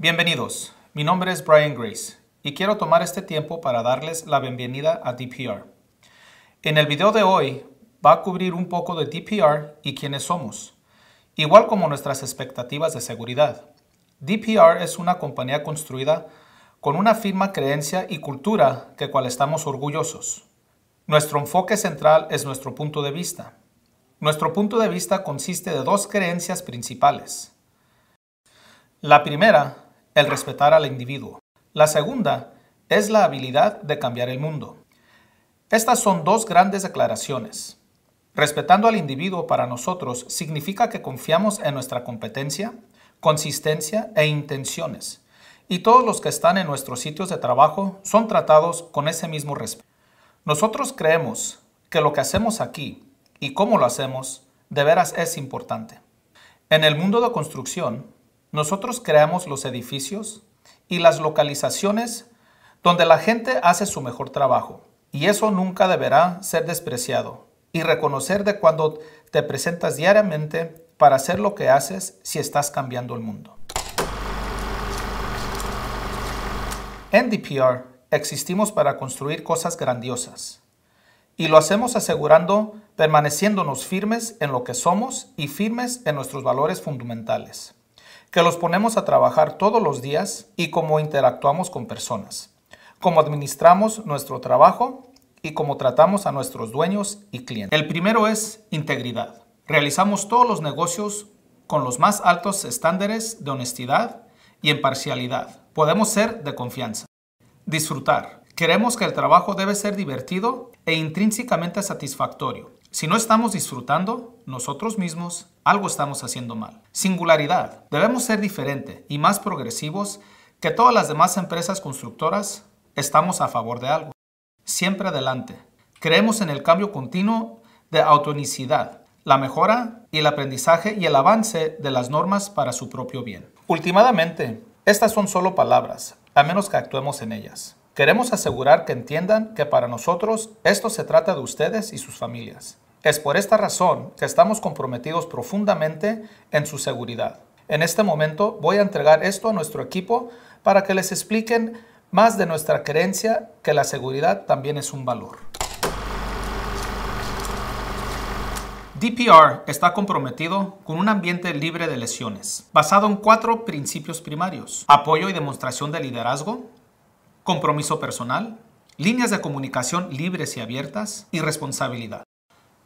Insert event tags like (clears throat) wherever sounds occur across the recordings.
Bienvenidos, mi nombre es Brian Grace y quiero tomar este tiempo para darles la bienvenida a DPR. En el video de hoy va a cubrir un poco de DPR y quiénes somos, igual como nuestras expectativas de seguridad. DPR es una compañía construida con una firma creencia y cultura de cual estamos orgullosos. Nuestro enfoque central es nuestro punto de vista. Nuestro punto de vista consiste de dos creencias principales. La primera el respetar al individuo. La segunda es la habilidad de cambiar el mundo. Estas son dos grandes declaraciones. Respetando al individuo para nosotros significa que confiamos en nuestra competencia, consistencia e intenciones, y todos los que están en nuestros sitios de trabajo son tratados con ese mismo respeto. Nosotros creemos que lo que hacemos aquí y cómo lo hacemos de veras es importante. En el mundo de construcción, nosotros creamos los edificios y las localizaciones donde la gente hace su mejor trabajo. Y eso nunca deberá ser despreciado. Y reconocer de cuando te presentas diariamente para hacer lo que haces si estás cambiando el mundo. En DPR existimos para construir cosas grandiosas. Y lo hacemos asegurando permaneciéndonos firmes en lo que somos y firmes en nuestros valores fundamentales que los ponemos a trabajar todos los días y cómo interactuamos con personas, cómo administramos nuestro trabajo y cómo tratamos a nuestros dueños y clientes. El primero es integridad. Realizamos todos los negocios con los más altos estándares de honestidad y imparcialidad. Podemos ser de confianza. Disfrutar. Queremos que el trabajo debe ser divertido e intrínsecamente satisfactorio. Si no estamos disfrutando nosotros mismos, algo estamos haciendo mal. Singularidad. Debemos ser diferentes y más progresivos que todas las demás empresas constructoras. Estamos a favor de algo. Siempre adelante. Creemos en el cambio continuo de autonicidad, la mejora y el aprendizaje y el avance de las normas para su propio bien. Últimamente, estas son solo palabras, a menos que actuemos en ellas. Queremos asegurar que entiendan que para nosotros esto se trata de ustedes y sus familias. Es por esta razón que estamos comprometidos profundamente en su seguridad. En este momento voy a entregar esto a nuestro equipo para que les expliquen más de nuestra creencia que la seguridad también es un valor. DPR está comprometido con un ambiente libre de lesiones, basado en cuatro principios primarios. Apoyo y demostración de liderazgo, compromiso personal, líneas de comunicación libres y abiertas y responsabilidad.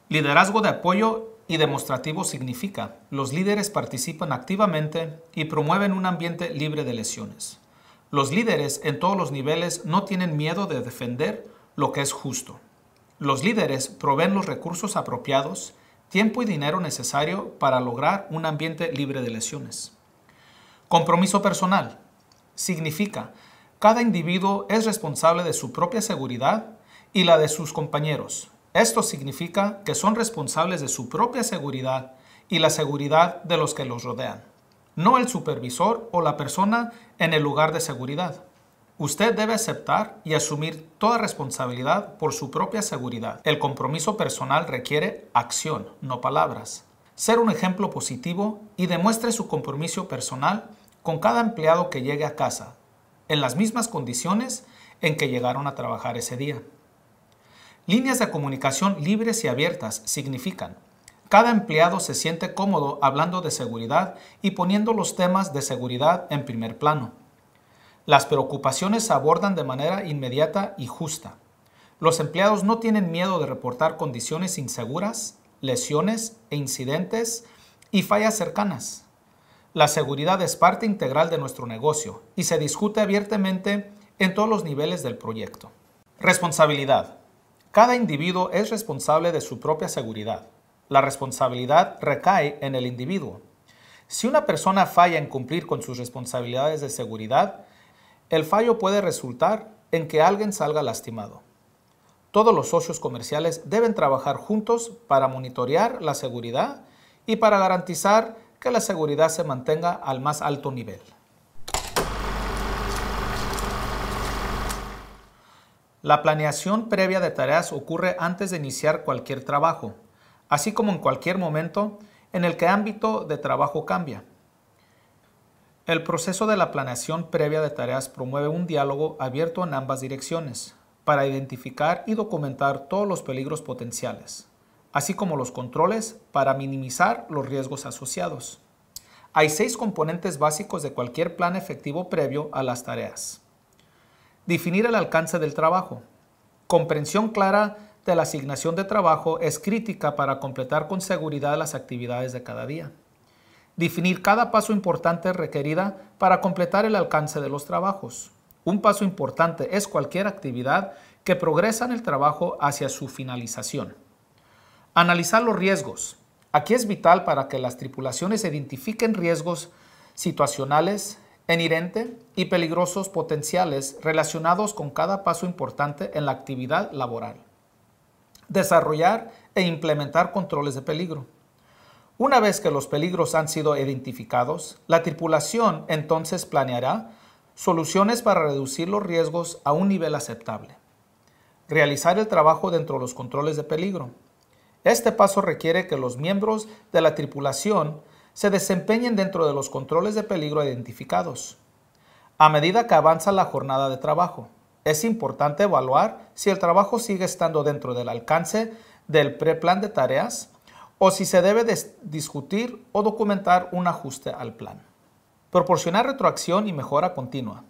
Liderazgo de apoyo y demostrativo significa los líderes participan activamente y promueven un ambiente libre de lesiones. Los líderes en todos los niveles no tienen miedo de defender lo que es justo. Los líderes proveen los recursos apropiados, tiempo y dinero necesario para lograr un ambiente libre de lesiones. Compromiso personal significa cada individuo es responsable de su propia seguridad y la de sus compañeros. Esto significa que son responsables de su propia seguridad y la seguridad de los que los rodean, no el supervisor o la persona en el lugar de seguridad. Usted debe aceptar y asumir toda responsabilidad por su propia seguridad. El compromiso personal requiere acción, no palabras. Ser un ejemplo positivo y demuestre su compromiso personal con cada empleado que llegue a casa, en las mismas condiciones en que llegaron a trabajar ese día. Líneas de comunicación libres y abiertas significan cada empleado se siente cómodo hablando de seguridad y poniendo los temas de seguridad en primer plano. Las preocupaciones se abordan de manera inmediata y justa. Los empleados no tienen miedo de reportar condiciones inseguras, lesiones e incidentes y fallas cercanas. La seguridad es parte integral de nuestro negocio y se discute abiertamente en todos los niveles del proyecto. Responsabilidad. Cada individuo es responsable de su propia seguridad. La responsabilidad recae en el individuo. Si una persona falla en cumplir con sus responsabilidades de seguridad, el fallo puede resultar en que alguien salga lastimado. Todos los socios comerciales deben trabajar juntos para monitorear la seguridad y para garantizar que la seguridad se mantenga al más alto nivel. La planeación previa de tareas ocurre antes de iniciar cualquier trabajo, así como en cualquier momento en el que ámbito de trabajo cambia. El proceso de la planeación previa de tareas promueve un diálogo abierto en ambas direcciones para identificar y documentar todos los peligros potenciales así como los controles para minimizar los riesgos asociados. Hay seis componentes básicos de cualquier plan efectivo previo a las tareas. Definir el alcance del trabajo. Comprensión clara de la asignación de trabajo es crítica para completar con seguridad las actividades de cada día. Definir cada paso importante requerida para completar el alcance de los trabajos. Un paso importante es cualquier actividad que progresa en el trabajo hacia su finalización. Analizar los riesgos. Aquí es vital para que las tripulaciones identifiquen riesgos situacionales, inherentes y peligrosos potenciales relacionados con cada paso importante en la actividad laboral. Desarrollar e implementar controles de peligro. Una vez que los peligros han sido identificados, la tripulación entonces planeará soluciones para reducir los riesgos a un nivel aceptable. Realizar el trabajo dentro de los controles de peligro. Este paso requiere que los miembros de la tripulación se desempeñen dentro de los controles de peligro identificados. A medida que avanza la jornada de trabajo, es importante evaluar si el trabajo sigue estando dentro del alcance del preplan de tareas o si se debe discutir o documentar un ajuste al plan. Proporcionar retroacción y mejora continua.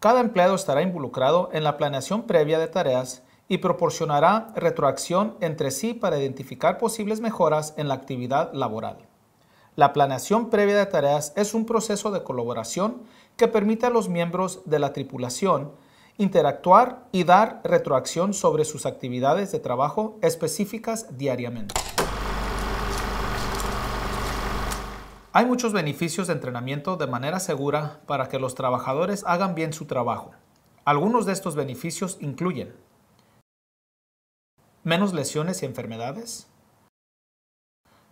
Cada empleado estará involucrado en la planeación previa de tareas y proporcionará retroacción entre sí para identificar posibles mejoras en la actividad laboral. La planeación previa de tareas es un proceso de colaboración que permite a los miembros de la tripulación interactuar y dar retroacción sobre sus actividades de trabajo específicas diariamente. Hay muchos beneficios de entrenamiento de manera segura para que los trabajadores hagan bien su trabajo. Algunos de estos beneficios incluyen menos lesiones y enfermedades,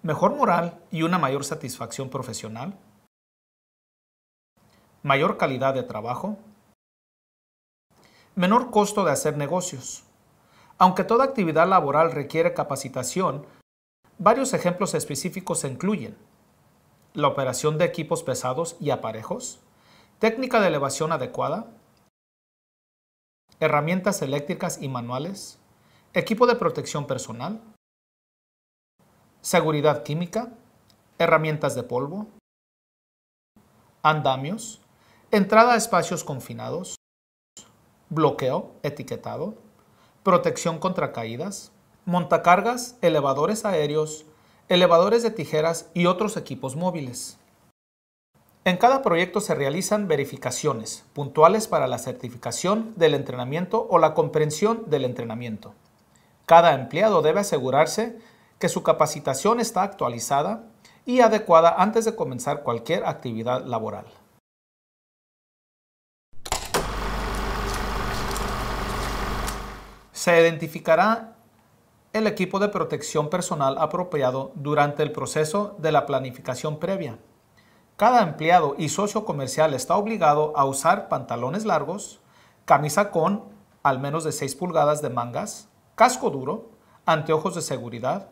mejor moral y una mayor satisfacción profesional, mayor calidad de trabajo, menor costo de hacer negocios. Aunque toda actividad laboral requiere capacitación, varios ejemplos específicos se incluyen la operación de equipos pesados y aparejos, técnica de elevación adecuada, herramientas eléctricas y manuales, equipo de protección personal, seguridad química, herramientas de polvo, andamios, entrada a espacios confinados, bloqueo etiquetado, protección contra caídas, montacargas, elevadores aéreos, elevadores de tijeras y otros equipos móviles. En cada proyecto se realizan verificaciones puntuales para la certificación del entrenamiento o la comprensión del entrenamiento. Cada empleado debe asegurarse que su capacitación está actualizada y adecuada antes de comenzar cualquier actividad laboral. Se identificará el equipo de protección personal apropiado durante el proceso de la planificación previa. Cada empleado y socio comercial está obligado a usar pantalones largos, camisa con al menos de 6 pulgadas de mangas, casco duro, anteojos de seguridad,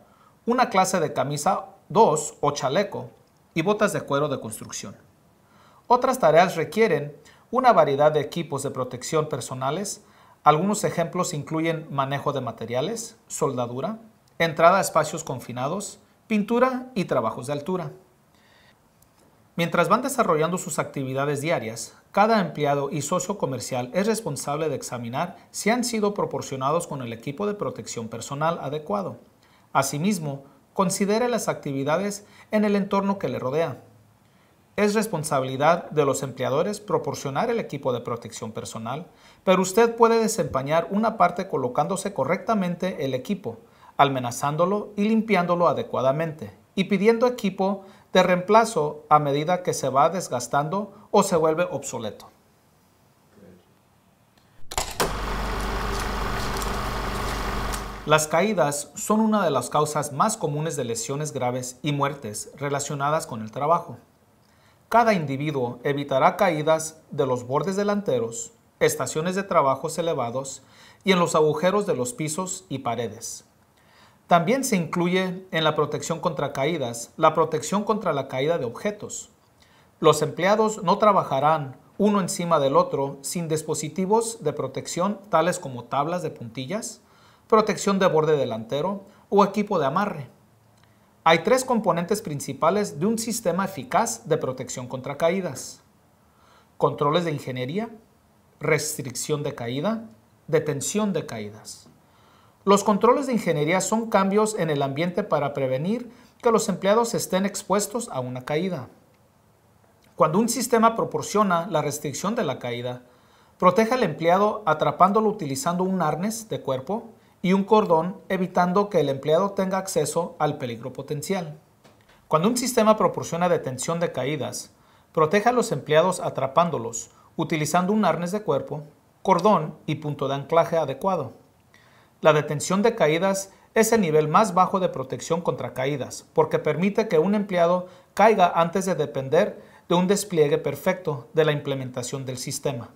una clase de camisa 2 o chaleco y botas de cuero de construcción. Otras tareas requieren una variedad de equipos de protección personales. Algunos ejemplos incluyen manejo de materiales, soldadura, entrada a espacios confinados, pintura y trabajos de altura. Mientras van desarrollando sus actividades diarias, cada empleado y socio comercial es responsable de examinar si han sido proporcionados con el equipo de protección personal adecuado. Asimismo, considere las actividades en el entorno que le rodea. Es responsabilidad de los empleadores proporcionar el equipo de protección personal, pero usted puede desempeñar una parte colocándose correctamente el equipo, amenazándolo y limpiándolo adecuadamente, y pidiendo equipo de reemplazo a medida que se va desgastando o se vuelve obsoleto. Las caídas son una de las causas más comunes de lesiones graves y muertes relacionadas con el trabajo. Cada individuo evitará caídas de los bordes delanteros, estaciones de trabajos elevados y en los agujeros de los pisos y paredes. También se incluye en la protección contra caídas la protección contra la caída de objetos. Los empleados no trabajarán uno encima del otro sin dispositivos de protección tales como tablas de puntillas, protección de borde delantero o equipo de amarre. Hay tres componentes principales de un sistema eficaz de protección contra caídas. Controles de ingeniería, restricción de caída, detención de caídas. Los controles de ingeniería son cambios en el ambiente para prevenir que los empleados estén expuestos a una caída. Cuando un sistema proporciona la restricción de la caída, protege al empleado atrapándolo utilizando un arnés de cuerpo y un cordón evitando que el empleado tenga acceso al peligro potencial. Cuando un sistema proporciona detención de caídas, protege a los empleados atrapándolos utilizando un arnés de cuerpo, cordón y punto de anclaje adecuado. La detención de caídas es el nivel más bajo de protección contra caídas, porque permite que un empleado caiga antes de depender de un despliegue perfecto de la implementación del sistema.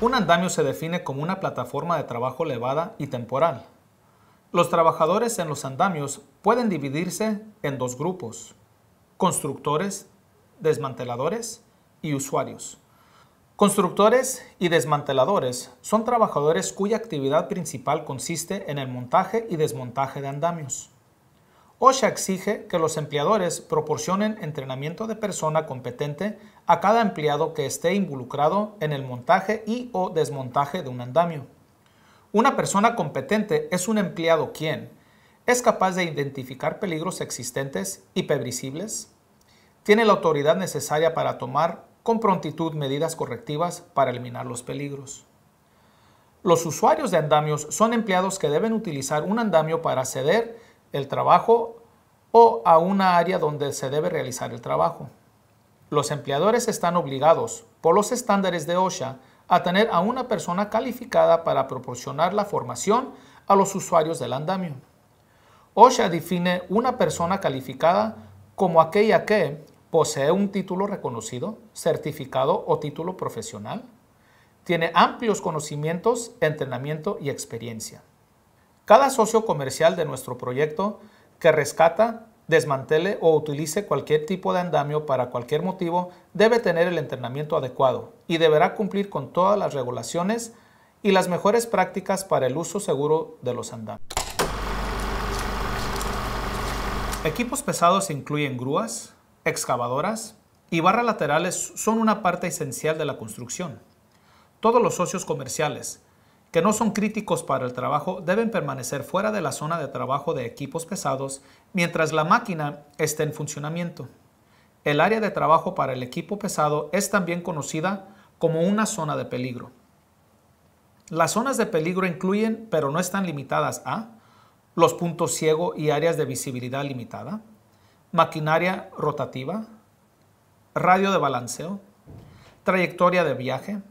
Un andamio se define como una plataforma de trabajo elevada y temporal. Los trabajadores en los andamios pueden dividirse en dos grupos, constructores, desmanteladores y usuarios. Constructores y desmanteladores son trabajadores cuya actividad principal consiste en el montaje y desmontaje de andamios. OSHA exige que los empleadores proporcionen entrenamiento de persona competente a cada empleado que esté involucrado en el montaje y o desmontaje de un andamio. Una persona competente es un empleado quien es capaz de identificar peligros existentes y previsibles, tiene la autoridad necesaria para tomar con prontitud medidas correctivas para eliminar los peligros. Los usuarios de andamios son empleados que deben utilizar un andamio para acceder el trabajo o a una área donde se debe realizar el trabajo. Los empleadores están obligados, por los estándares de OSHA, a tener a una persona calificada para proporcionar la formación a los usuarios del andamio. OSHA define una persona calificada como aquella que posee un título reconocido, certificado o título profesional, tiene amplios conocimientos, entrenamiento y experiencia. Cada socio comercial de nuestro proyecto que rescata, desmantele o utilice cualquier tipo de andamio para cualquier motivo debe tener el entrenamiento adecuado y deberá cumplir con todas las regulaciones y las mejores prácticas para el uso seguro de los andamios. Equipos pesados incluyen grúas, excavadoras y barras laterales son una parte esencial de la construcción. Todos los socios comerciales que no son críticos para el trabajo deben permanecer fuera de la zona de trabajo de equipos pesados mientras la máquina esté en funcionamiento. El área de trabajo para el equipo pesado es también conocida como una zona de peligro. Las zonas de peligro incluyen, pero no están limitadas a, los puntos ciego y áreas de visibilidad limitada, maquinaria rotativa, radio de balanceo, trayectoria de viaje,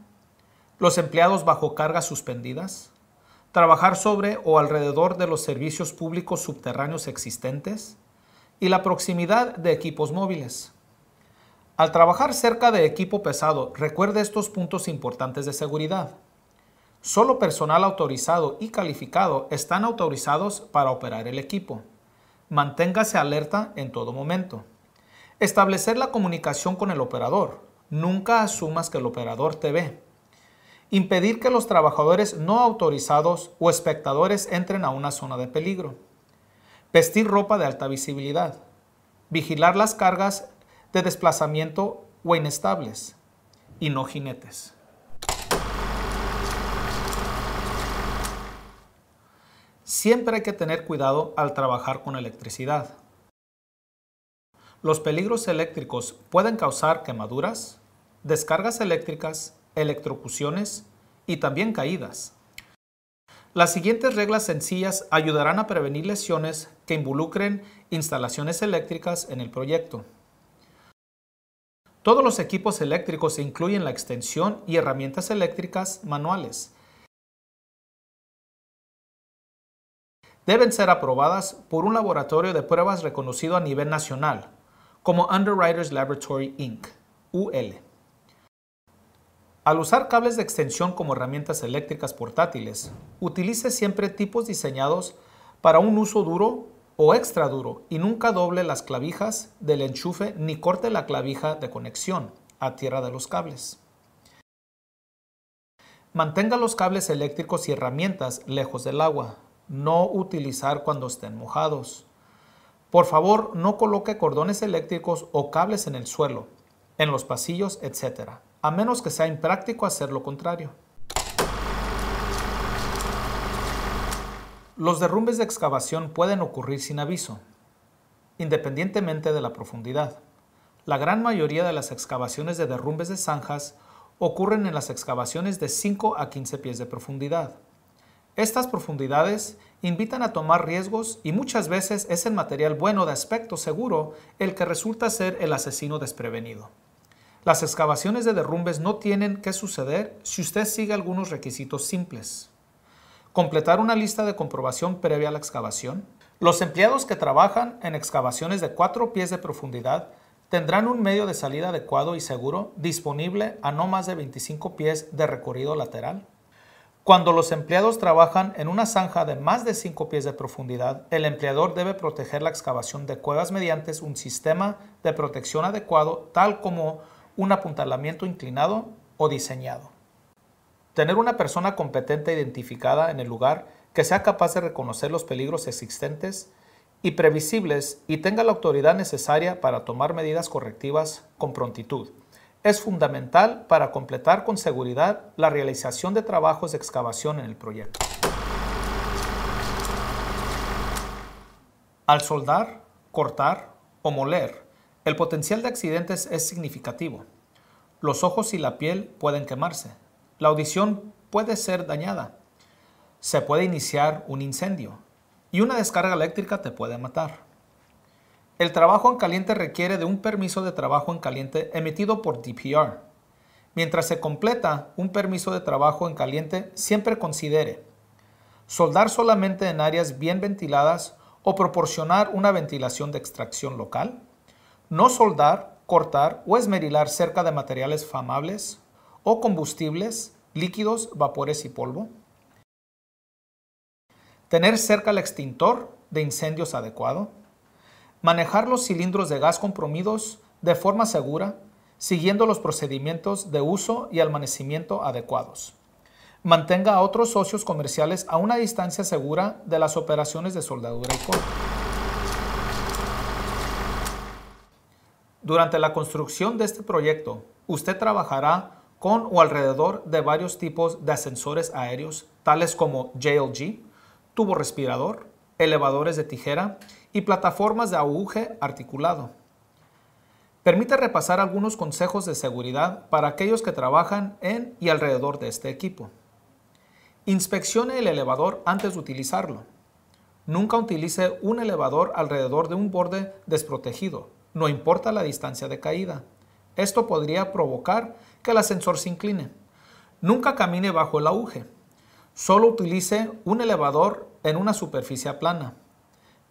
los empleados bajo cargas suspendidas, trabajar sobre o alrededor de los servicios públicos subterráneos existentes y la proximidad de equipos móviles. Al trabajar cerca de equipo pesado, recuerde estos puntos importantes de seguridad. Solo personal autorizado y calificado están autorizados para operar el equipo. Manténgase alerta en todo momento. Establecer la comunicación con el operador. Nunca asumas que el operador te ve. Impedir que los trabajadores no autorizados o espectadores entren a una zona de peligro. Vestir ropa de alta visibilidad. Vigilar las cargas de desplazamiento o inestables. Y no jinetes. Siempre hay que tener cuidado al trabajar con electricidad. Los peligros eléctricos pueden causar quemaduras, descargas eléctricas, electrocuciones y también caídas. Las siguientes reglas sencillas ayudarán a prevenir lesiones que involucren instalaciones eléctricas en el proyecto. Todos los equipos eléctricos incluyen la extensión y herramientas eléctricas manuales, deben ser aprobadas por un laboratorio de pruebas reconocido a nivel nacional, como Underwriters Laboratory Inc., UL. Al usar cables de extensión como herramientas eléctricas portátiles, utilice siempre tipos diseñados para un uso duro o extra duro y nunca doble las clavijas del enchufe ni corte la clavija de conexión a tierra de los cables. Mantenga los cables eléctricos y herramientas lejos del agua, no utilizar cuando estén mojados. Por favor, no coloque cordones eléctricos o cables en el suelo, en los pasillos, etc., a menos que sea impráctico hacer lo contrario. Los derrumbes de excavación pueden ocurrir sin aviso, independientemente de la profundidad. La gran mayoría de las excavaciones de derrumbes de zanjas ocurren en las excavaciones de 5 a 15 pies de profundidad. Estas profundidades invitan a tomar riesgos y muchas veces es el material bueno de aspecto seguro el que resulta ser el asesino desprevenido. Las excavaciones de derrumbes no tienen que suceder si usted sigue algunos requisitos simples. Completar una lista de comprobación previa a la excavación. Los empleados que trabajan en excavaciones de 4 pies de profundidad tendrán un medio de salida adecuado y seguro disponible a no más de 25 pies de recorrido lateral. Cuando los empleados trabajan en una zanja de más de 5 pies de profundidad, el empleador debe proteger la excavación de cuevas mediante un sistema de protección adecuado, tal como un apuntalamiento inclinado o diseñado. Tener una persona competente identificada en el lugar que sea capaz de reconocer los peligros existentes y previsibles y tenga la autoridad necesaria para tomar medidas correctivas con prontitud es fundamental para completar con seguridad la realización de trabajos de excavación en el proyecto. Al soldar, cortar o moler, el potencial de accidentes es significativo. Los ojos y la piel pueden quemarse. La audición puede ser dañada. Se puede iniciar un incendio. Y una descarga eléctrica te puede matar. El trabajo en caliente requiere de un permiso de trabajo en caliente emitido por DPR. Mientras se completa un permiso de trabajo en caliente, siempre considere soldar solamente en áreas bien ventiladas o proporcionar una ventilación de extracción local, no soldar, cortar o esmerilar cerca de materiales famables o combustibles, líquidos, vapores y polvo, tener cerca el extintor de incendios adecuado, manejar los cilindros de gas comprimidos de forma segura, siguiendo los procedimientos de uso y almacenamiento adecuados. Mantenga a otros socios comerciales a una distancia segura de las operaciones de soldadura y corte. Durante la construcción de este proyecto, usted trabajará con o alrededor de varios tipos de ascensores aéreos, tales como JLG, tubo respirador, elevadores de tijera y plataformas de auge articulado. Permite repasar algunos consejos de seguridad para aquellos que trabajan en y alrededor de este equipo. Inspeccione el elevador antes de utilizarlo. Nunca utilice un elevador alrededor de un borde desprotegido, no importa la distancia de caída. Esto podría provocar que el ascensor se incline. Nunca camine bajo el auge. Solo utilice un elevador en una superficie plana.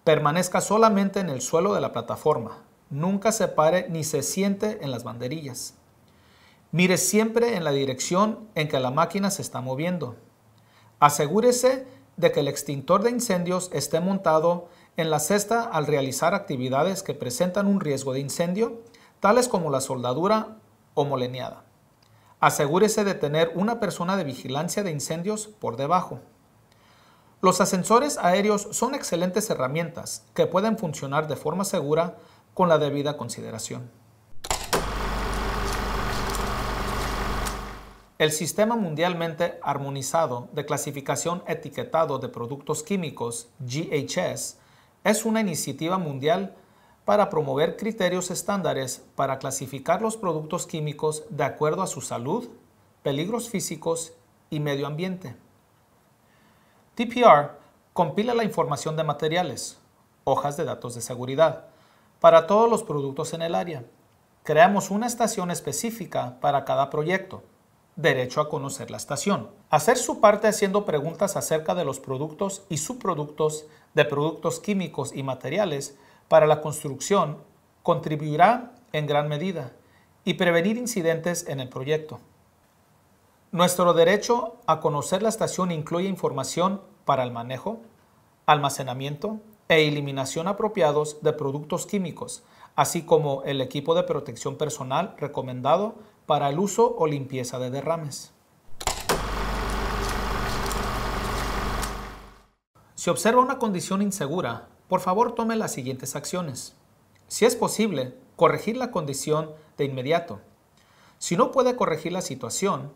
Permanezca solamente en el suelo de la plataforma. Nunca se pare ni se siente en las banderillas. Mire siempre en la dirección en que la máquina se está moviendo. Asegúrese de que el extintor de incendios esté montado en la cesta al realizar actividades que presentan un riesgo de incendio, tales como la soldadura o moleneada. Asegúrese de tener una persona de vigilancia de incendios por debajo. Los ascensores aéreos son excelentes herramientas que pueden funcionar de forma segura con la debida consideración. El Sistema Mundialmente Armonizado de Clasificación Etiquetado de Productos Químicos, GHS, es una iniciativa mundial para promover criterios estándares para clasificar los productos químicos de acuerdo a su salud, peligros físicos y medio ambiente. TPR compila la información de materiales, hojas de datos de seguridad, para todos los productos en el área. Creamos una estación específica para cada proyecto. Derecho a conocer la estación. Hacer su parte haciendo preguntas acerca de los productos y subproductos de productos químicos y materiales para la construcción contribuirá en gran medida y prevenir incidentes en el proyecto. Nuestro derecho a conocer la estación incluye información para el manejo, almacenamiento e eliminación apropiados de productos químicos, así como el equipo de protección personal recomendado para el uso o limpieza de derrames. Si observa una condición insegura, por favor tome las siguientes acciones. Si es posible, corregir la condición de inmediato. Si no puede corregir la situación,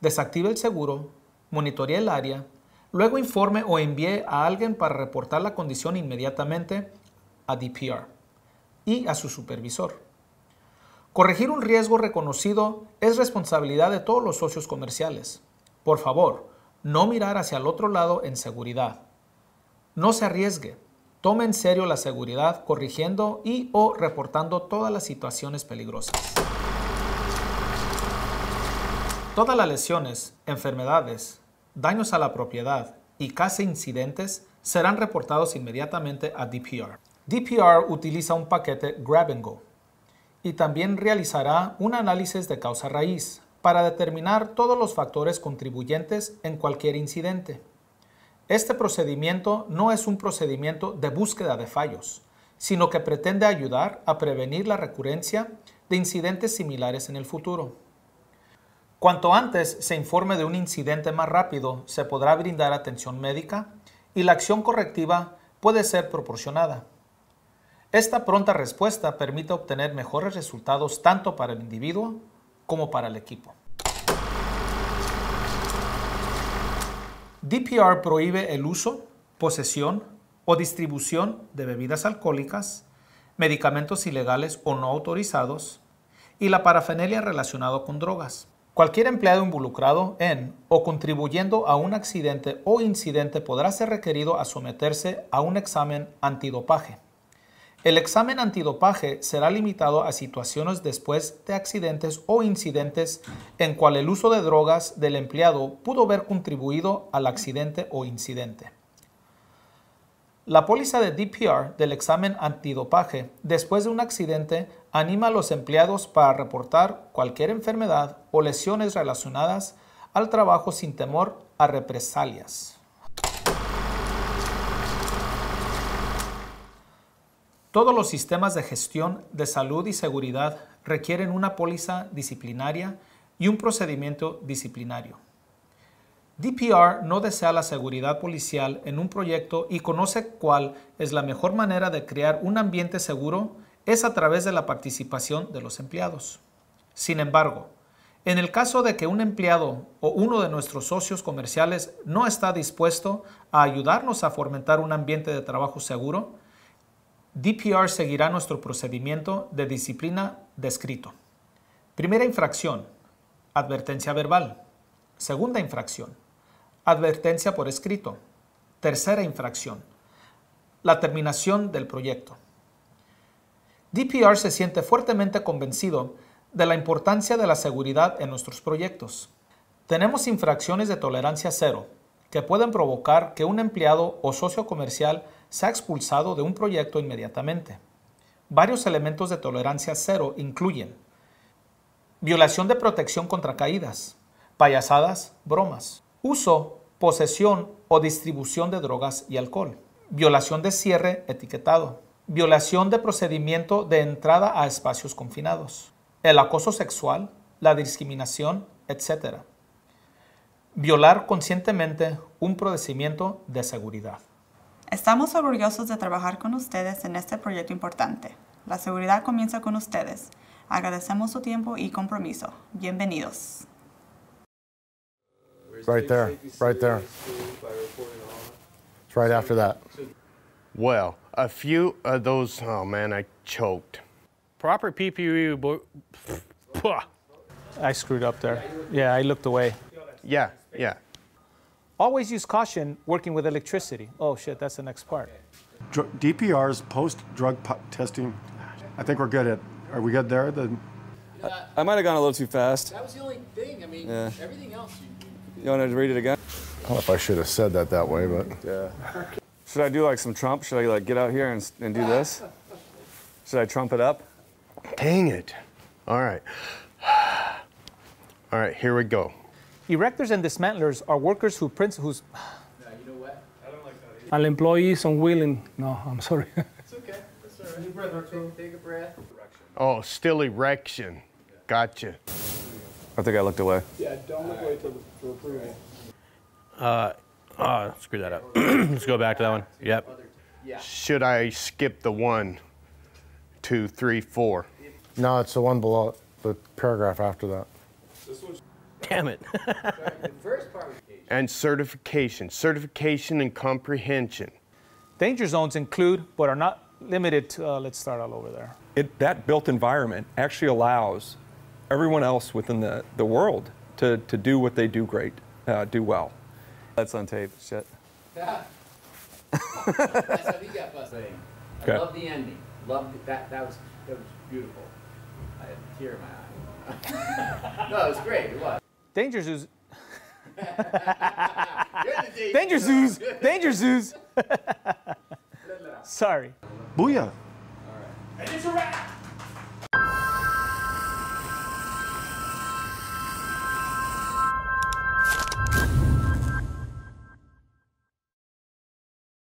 desactive el seguro, monitoree el área, luego informe o envíe a alguien para reportar la condición inmediatamente a DPR y a su supervisor. Corregir un riesgo reconocido es responsabilidad de todos los socios comerciales. Por favor, no mirar hacia el otro lado en seguridad. No se arriesgue. Tome en serio la seguridad corrigiendo y o reportando todas las situaciones peligrosas. Todas las lesiones, enfermedades, daños a la propiedad y casi incidentes serán reportados inmediatamente a DPR. DPR utiliza un paquete Grab and Go y también realizará un análisis de causa raíz para determinar todos los factores contribuyentes en cualquier incidente. Este procedimiento no es un procedimiento de búsqueda de fallos, sino que pretende ayudar a prevenir la recurrencia de incidentes similares en el futuro. Cuanto antes se informe de un incidente más rápido, se podrá brindar atención médica y la acción correctiva puede ser proporcionada. Esta pronta respuesta permite obtener mejores resultados tanto para el individuo como para el equipo. DPR prohíbe el uso, posesión o distribución de bebidas alcohólicas, medicamentos ilegales o no autorizados y la parafernalia relacionada con drogas. Cualquier empleado involucrado en o contribuyendo a un accidente o incidente podrá ser requerido a someterse a un examen antidopaje. El examen antidopaje será limitado a situaciones después de accidentes o incidentes en cual el uso de drogas del empleado pudo haber contribuido al accidente o incidente. La póliza de DPR del examen antidopaje después de un accidente anima a los empleados para reportar cualquier enfermedad o lesiones relacionadas al trabajo sin temor a represalias. Todos los sistemas de gestión de salud y seguridad requieren una póliza disciplinaria y un procedimiento disciplinario. DPR no desea la seguridad policial en un proyecto y conoce cuál es la mejor manera de crear un ambiente seguro es a través de la participación de los empleados. Sin embargo, en el caso de que un empleado o uno de nuestros socios comerciales no está dispuesto a ayudarnos a fomentar un ambiente de trabajo seguro, DPR seguirá nuestro procedimiento de disciplina descrito. Primera infracción, advertencia verbal. Segunda infracción, Advertencia por escrito. Tercera infracción. La terminación del proyecto. DPR se siente fuertemente convencido de la importancia de la seguridad en nuestros proyectos. Tenemos infracciones de tolerancia cero que pueden provocar que un empleado o socio comercial sea expulsado de un proyecto inmediatamente. Varios elementos de tolerancia cero incluyen violación de protección contra caídas, payasadas, bromas, uso, posesión o distribución de drogas y alcohol, violación de cierre etiquetado, violación de procedimiento de entrada a espacios confinados, el acoso sexual, la discriminación, etc. Violar conscientemente un procedimiento de seguridad. Estamos orgullosos de trabajar con ustedes en este proyecto importante. La seguridad comienza con ustedes. Agradecemos su tiempo y compromiso. Bienvenidos. right there, right there. It's right after that. Well, a few of those, oh man, I choked. Proper PPE, I screwed up there. Yeah, I looked away. Yeah, yeah. Always use caution working with electricity. Oh shit, that's the next part. Dr DPR's post-drug testing, I think we're good at, are we good there? The, I, I might have gone a little too fast. That was the only thing. I mean, yeah. everything else you you want to read it again? I don't know if I should have said that that way, but. Yeah. Should I do like some Trump? Should I like get out here and, and do this? Should I trump it up? Dang it. All right. All right, here we go. Erectors and dismantlers are workers who print who's. Yeah, (sighs) you know what? I don't like that either. And employees unwilling. No, I'm sorry. (laughs) it's okay. It's all right. Take, take a breath. Oh, still erection. Gotcha. I think I looked away. Yeah, don't look away till the, for approval. Uh, uh screw that up. (clears throat) Let's go back to that one. Yep. Yeah. Should I skip the one, two, three, four? No, it's the one below the paragraph after that. Damn it. (laughs) and certification. Certification and comprehension. Danger zones include, but are not limited to, uh, let's start all over there. It, that built environment actually allows everyone else within the, the world to, to do what they do great, uh, do well. That's on tape. Shit. Yeah. That's how he got busted. (laughs) I okay. love the ending. Love that. That was that was beautiful. I had a tear in my eye. (laughs) no, it was great. It was. Danger zoos. (laughs) danger, danger zoos. danger zoos. Sorry. Booyah. All right. And it's a wrap.